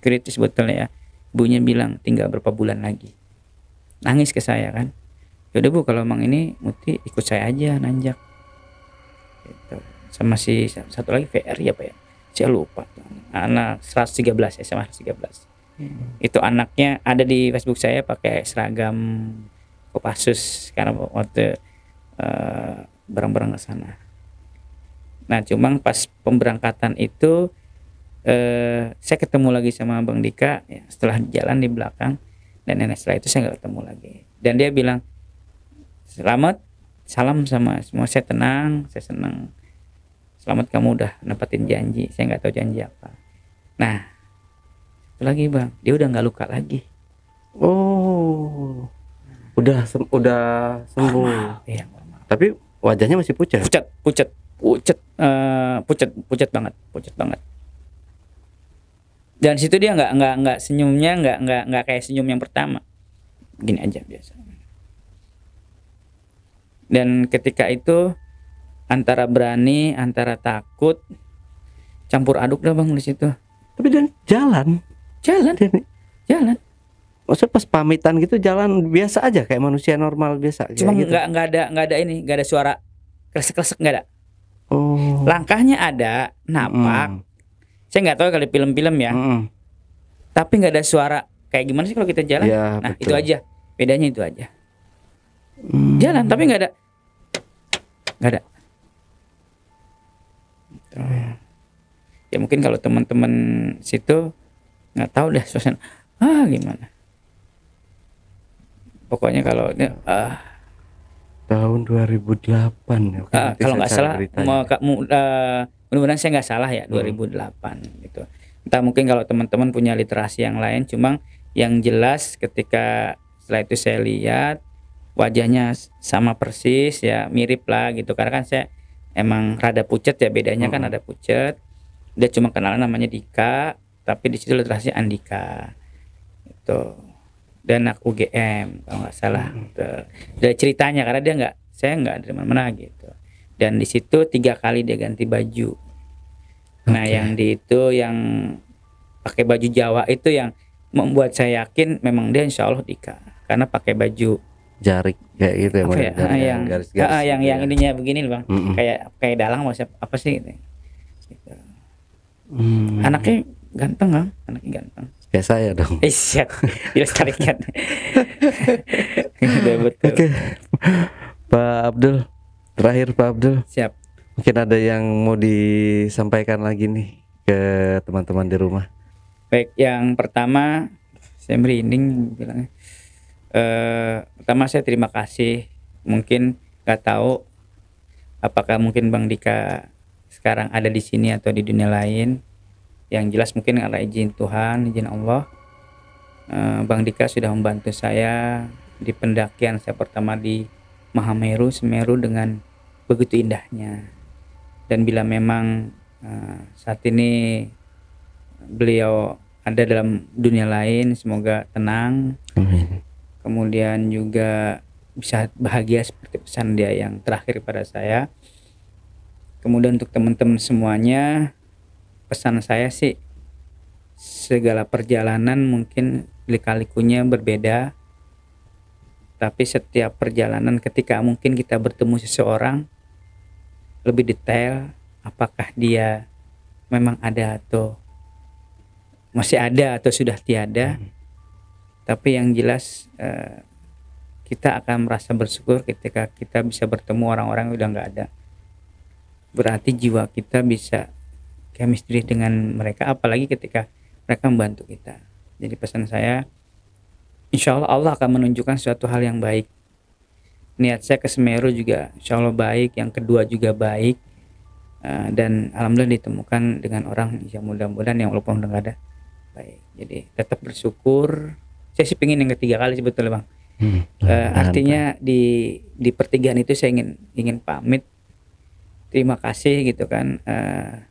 S1: kritis betul ya. Bunya bilang tinggal berapa bulan lagi. Nangis ke saya kan. Yaudah bu kalau emang ini Muti ikut saya aja nanjak. Gitu. Sama si satu lagi VR ya pak ya saya lupa anak 113 SMA 113 hmm. itu anaknya ada di Facebook saya pakai seragam Kopassus karena waktu uh, eh, barang-barang ke sana nah cuma pas pemberangkatan itu uh, saya ketemu lagi sama Bang Dika ya, setelah jalan di belakang dan nenek setelah itu saya nggak ketemu lagi dan dia bilang selamat salam sama semua saya tenang saya senang selamat kamu udah nempatin janji saya nggak tahu janji apa nah itu lagi bang dia udah nggak
S2: luka lagi oh udah sem udah sembuh oh, Iya, tapi wajahnya masih pucat pucat pucat pucat uh, pucat
S1: pucat banget pucat banget dan situ dia nggak nggak nggak senyumnya nggak nggak nggak kayak senyum yang pertama gini aja biasa dan ketika itu antara berani antara takut
S2: campur aduk dong bang di situ tapi dan jalan jalan dan, jalan maksudnya pas pamitan gitu jalan biasa aja kayak manusia normal biasa cuma gitu. nggak gitu.
S1: nggak ada nggak ada ini nggak ada suara kresek kresek nggak ada oh. langkahnya ada napak mm. saya nggak tahu kali film-film ya mm. tapi nggak ada suara kayak gimana sih kalau kita jalan ya, nah betul. itu aja bedanya itu aja mm. jalan tapi nggak ada nggak ada gitu hmm. ya. mungkin kalau teman-teman situ nggak tahu deh suasana ah gimana
S2: pokoknya kalau ini ah tahun 2008 ya uh, kalau nggak salah
S1: mau kamu uh, eh, mudah-mudahan saya nggak salah ya 2008 hmm. gitu entah mungkin kalau teman-teman punya literasi yang lain cuma yang jelas ketika setelah itu saya lihat wajahnya sama persis ya mirip lah gitu karena kan saya emang rada pucet ya bedanya hmm. kan ada pucet dia cuma kenalan namanya Dika tapi di situ literasi Andika itu dan anak UGM kalau nggak salah gitu. dari ceritanya karena dia nggak saya nggak dari mana-mana gitu dan di situ tiga kali dia ganti baju nah okay. yang di itu yang pakai baju Jawa itu yang membuat saya yakin memang dia insya Allah Dika karena pakai baju
S2: jarik kayak gitu ya, ya? Jari, ah, kan, yang garis -garis ah, ah, yang gitu yang ya.
S1: ininya begini loh bang mm -mm. kayak kayak dalang mau siap apa sih gitu. anaknya ganteng nggak anaknya ganteng kayak saya dong eh siap cari [laughs] tarikan [laughs] udah betul oke okay.
S2: Pak Abdul terakhir Pak Abdul siap mungkin ada yang mau disampaikan lagi nih ke teman-teman di rumah
S1: baik yang pertama saya merinding bilangnya eh, pertama saya terima kasih mungkin nggak tahu apakah mungkin Bang Dika sekarang ada di sini atau di dunia lain yang jelas mungkin karena izin Tuhan izin Allah eh, Bang Dika sudah membantu saya di pendakian saya pertama di Mahameru Semeru dengan begitu indahnya dan bila memang eh, saat ini beliau ada dalam dunia lain semoga tenang Amin kemudian juga bisa bahagia seperti pesan dia yang terakhir pada saya kemudian untuk teman-teman semuanya pesan saya sih segala perjalanan mungkin lika-likunya berbeda tapi setiap perjalanan ketika mungkin kita bertemu seseorang lebih detail apakah dia memang ada atau masih ada atau sudah tiada hmm tapi yang jelas eh, kita akan merasa bersyukur ketika kita bisa bertemu orang-orang yang udah nggak ada berarti jiwa kita bisa chemistry dengan mereka apalagi ketika mereka membantu kita jadi pesan saya insya Allah Allah akan menunjukkan suatu hal yang baik niat saya ke Semeru juga insya Allah baik yang kedua juga baik eh, dan alhamdulillah ditemukan dengan orang yang mudah-mudahan yang walaupun udah nggak ada baik jadi tetap bersyukur saya sih pengen yang ketiga kali sebetulnya bang hmm. uh, artinya di di pertigaan itu saya ingin ingin pamit terima kasih gitu kan uh,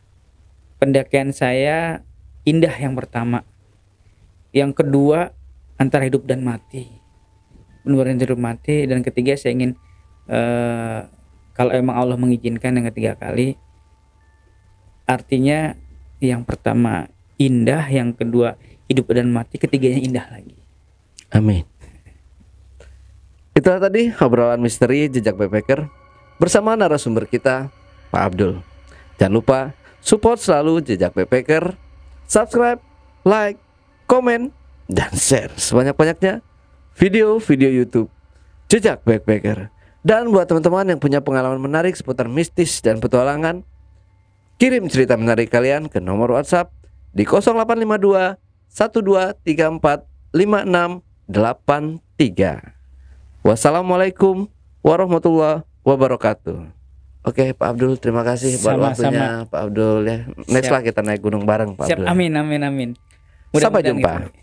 S1: pendakian saya indah yang pertama yang kedua antara hidup dan mati menurut yang hidup mati dan ketiga saya ingin uh, kalau emang Allah mengizinkan yang ketiga kali artinya yang pertama indah yang kedua hidup dan mati ketiganya
S2: indah lagi Amin. Itulah tadi obrolan misteri jejak backpacker bersama narasumber kita Pak Abdul. Jangan lupa support selalu jejak backpacker, subscribe, like, komen, dan share sebanyak-banyaknya video-video YouTube jejak backpacker. Dan buat teman-teman yang punya pengalaman menarik seputar mistis dan petualangan, kirim cerita menarik kalian ke nomor WhatsApp di 0852 1234 56 83. Wassalamualaikum warahmatullahi wabarakatuh. Oke Pak Abdul, terima kasih buat sama, waktunya Pak Abdul ya. Next lah kita naik gunung bareng Pak Siap. Abdul.
S1: Amin amin amin.
S2: Mudah Sampai jumpa.
S1: Gitu.